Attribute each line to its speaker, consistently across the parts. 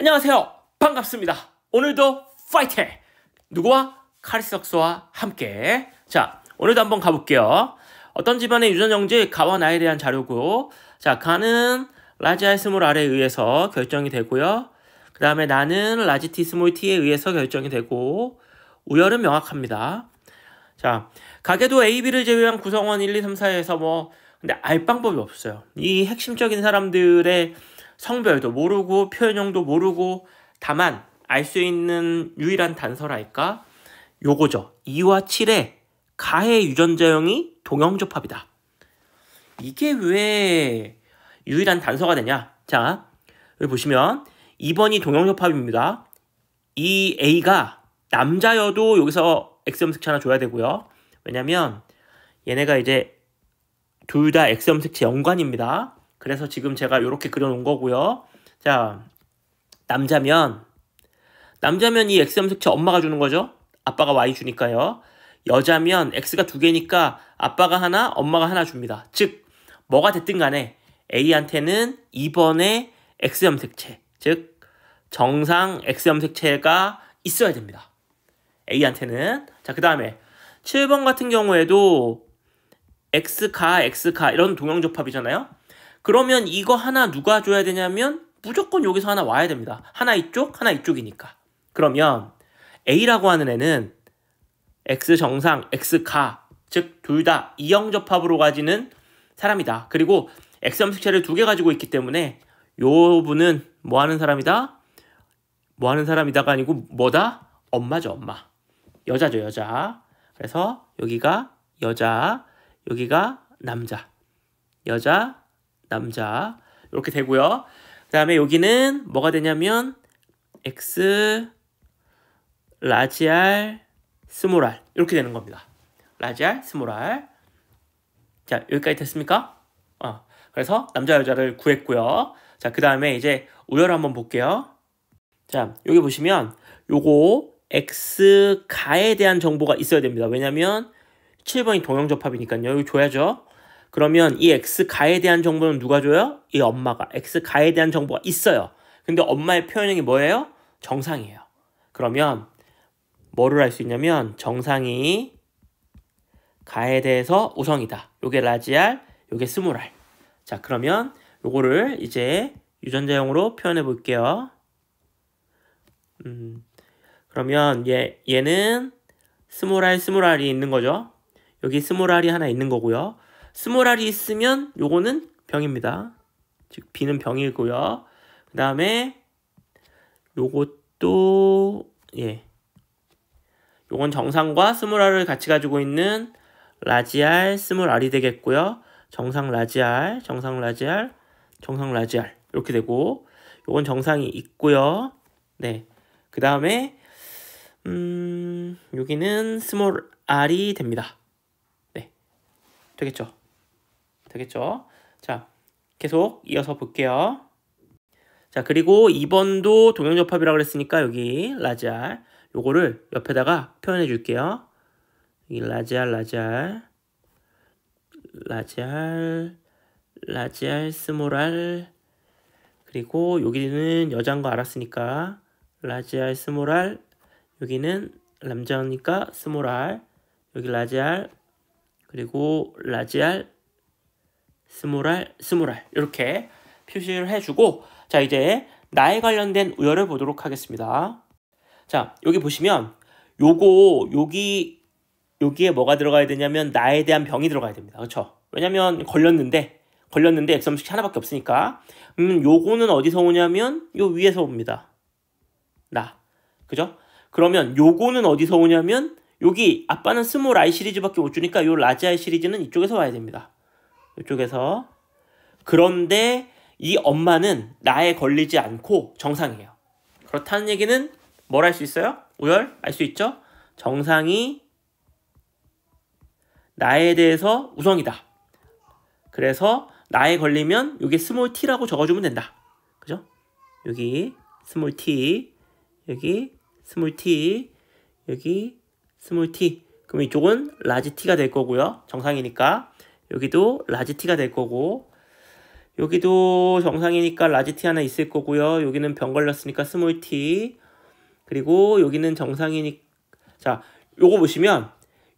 Speaker 1: 안녕하세요. 반갑습니다. 오늘도 파이팅! 누구와? 카리스석스와 함께. 자, 오늘도 한번 가볼게요. 어떤 집안의 유전형지 가와 나에 대한 자료고, 자, 가는 라지아이 스몰 R에 의해서 결정이 되고요. 그 다음에 나는 라지 티 스몰 T에 의해서 결정이 되고, 우열은 명확합니다. 자, 가게도 A, B를 제외한 구성원 1, 2, 3, 4에서 뭐, 근데 알 방법이 없어요. 이 핵심적인 사람들의 성별도 모르고 표현형도 모르고 다만 알 수 있는 유일한 단서랄까 요거죠. 2와 7의 가해 유전자형이 동형접합이다. 이게 왜 유일한 단서가 되냐? 자, 여기 보시면 2번이 동형접합입니다. 이 A가 남자여도 여기서 X 염색체 하나 줘야 되고요. 왜냐면 얘네가 이제 둘 다 X 염색체 연관입니다. 그래서 지금 제가 이렇게 그려놓은 거고요. 자, 남자면 남자면 이 x 염색체 엄마가 주는 거죠. 아빠가 y 주니까요. 여자면 x가 두 개니까 아빠가 하나, 엄마가 하나 줍니다. 즉, 뭐가 됐든 간에 A한테는 2번의 x 염색체, 즉 정상 x 염색체가 있어야 됩니다. A한테는 자, 그 다음에 7번 같은 경우에도 x가 x가 이런 동형 접합이잖아요. 그러면 이거 하나 누가 줘야 되냐면 무조건 여기서 하나 와야 됩니다. 하나 이쪽, 하나 이쪽이니까. 그러면 A라고 하는 애는 X 정상, X 가, 즉 둘 다 이형접합으로 가지는 사람이다. 그리고 X 염수체를두 개 가지고 있기 때문에 요 분은 뭐 하는 사람이다? 뭐 하는 사람이다가 아니고 뭐다? 엄마죠, 엄마. 여자죠, 여자. 그래서 여기가 여자, 여기가 남자. 여자, 남자 이렇게 되고요. 그 다음에 여기는 뭐가 되냐면 x 라지 알 스몰 r 이렇게 되는 겁니다. 라지 알 스몰 r 자 여기까지 됐습니까? 어, 그래서 남자 여자를 구했고요. 자그 다음에 이제 우열 한번 볼게요. 자 여기 보시면 요거 x 가에 대한 정보가 있어야 됩니다. 왜냐면 7번이 동영접합이니까요. 이거 줘야죠. 그러면 이 X가에 대한 정보는 누가 줘요? 이 엄마가. X가에 대한 정보가 있어요. 근데 엄마의 표현형이 뭐예요? 정상이에요. 그러면 뭐를 할 수 있냐면 정상이 가에 대해서 우성이다. 요게 라지알, 요게 스몰알. 자, 그러면 요거를 이제 유전자형으로 표현해 볼게요. 음, 그러면 얘, 얘는 스몰알, 스몰알이 있는 거죠. 여기 스몰알이 하나 있는 거고요. 스몰알이 있으면 요거는 병입니다. 즉 B는 병이고요. 그 다음에 요것도 예 요건 정상과 스몰알을 같이 가지고 있는 라지알 스몰알이 되겠고요. 정상 라지알, 정상 라지알, 정상 라지알 이렇게 되고 요건 정상이 있고요. 네. 그 다음에 음 여기는 스몰 알이 됩니다. 되겠죠? 되겠죠? 자, 계속 이어서 볼게요. 자, 그리고 2번도 동영접합이라고 그랬으니까 여기 라잘 요거를 옆에다가 표현해 줄게요. 여기 라잘 라잘 라잘 라잘 스모랄 그리고 여기는 여자인 거 알았으니까 라지알 스모랄 여기는 남자니까 스모랄 여기 라지알 그리고 라지알, 스몰알, 스몰알 이렇게 표시를 해주고 자 이제 나에 관련된 우열을 보도록 하겠습니다. 자 여기 보시면 요거 여기 여기에 뭐가 들어가야 되냐면 나에 대한 병이 들어가야 됩니다. 그렇죠? 왜냐면 하 걸렸는데 걸렸는데 액수함식 하나밖에 없으니까 음 요거는 어디서 오냐면 요 위에서 옵니다. 나 그죠? 그러면 요거는 어디서 오냐면 여기 아빠는 스몰 i 시리즈밖에 못 주니까 요 라지 아이 시리즈는 이쪽에서 와야 됩니다. 이쪽에서 그런데 이 엄마는 나에 걸리지 않고 정상이에요. 그렇다는 얘기는 뭘알수 있어요? 우열 알 수 있죠? 정상이 나에 대해서 우성이다. 그래서 나에 걸리면 여기 스몰 t라고 적어주면 된다. 그죠? 여기 스몰 t, 여기 스몰 t, 여기 스몰 t 그럼 이쪽은 라지 t가 될 거고요. 정상이니까 여기도 라지 t가 될 거고 여기도 정상이니까 라지 t 하나 있을 거고요. 여기는 병 걸렸으니까 스몰 t 그리고 여기는 정상이니 자 요거 보시면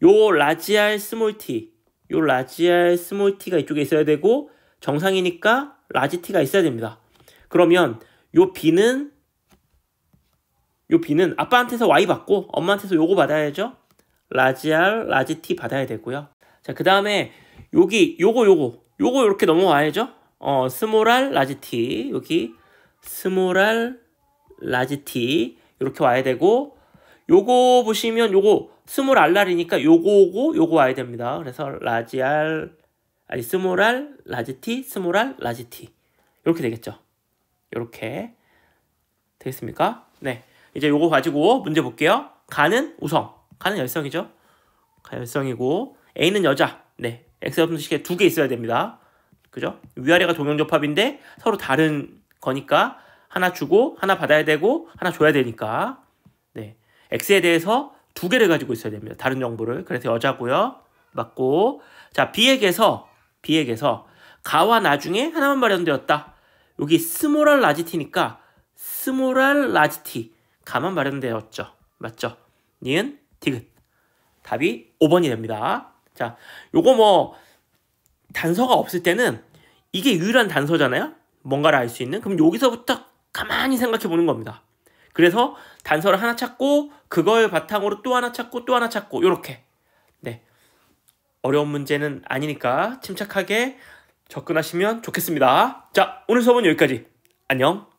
Speaker 1: 요 라지 r 스몰 t 요 라지 r 스몰 t가 이쪽에 있어야 되고 정상이니까 라지 t가 있어야 됩니다. 그러면 요 b는 요 B는 아빠한테서 Y 받고 엄마한테서 요거 받아야죠. 라지 알 라지 티 받아야 되고요. 자, 그 다음에 여기 요거 요거 요거 이렇게 넘어와야죠. 어, 스몰 R, 라지 티 여기 스몰 R, 라지 티 이렇게 와야 되고 요거 보시면 요거 스몰 알날이니까 요거고 요거 와야 됩니다. 그래서 라지 알 아니 스몰 알 라지 티 스몰 알 라지 티 이렇게 되겠죠. 이렇게 되겠습니까? 네. 이제 요거 가지고 문제 볼게요. 가는 우성. 가는 열성이죠. 가 열성이고 A는 여자. 네. X 음식에 두 개 있어야 됩니다. 그죠? 위아래가 동형접합인데 서로 다른 거니까 하나 주고 하나 받아야 되고 하나 줘야 되니까 네. X에 대해서 두 개를 가지고 있어야 됩니다. 다른 정보를. 그래서 여자고요. 맞고 자 B에게서 B에게서 가와 나 중에 하나만 마련되었다 여기 스모랄 라지티니까 스모랄 라지티 가만 마련되었죠. 맞죠? 니은 디귿. 답이 5번이 됩니다. 자, 요거 뭐 단서가 없을 때는 이게 유일한 단서잖아요. 뭔가를 알 수 있는. 그럼 여기서부터 가만히 생각해 보는 겁니다. 그래서 단서를 하나 찾고 그걸 바탕으로 또 하나 찾고 또 하나 찾고 요렇게. 네. 어려운 문제는 아니니까 침착하게 접근하시면 좋겠습니다. 자, 오늘 수업은 여기까지. 안녕.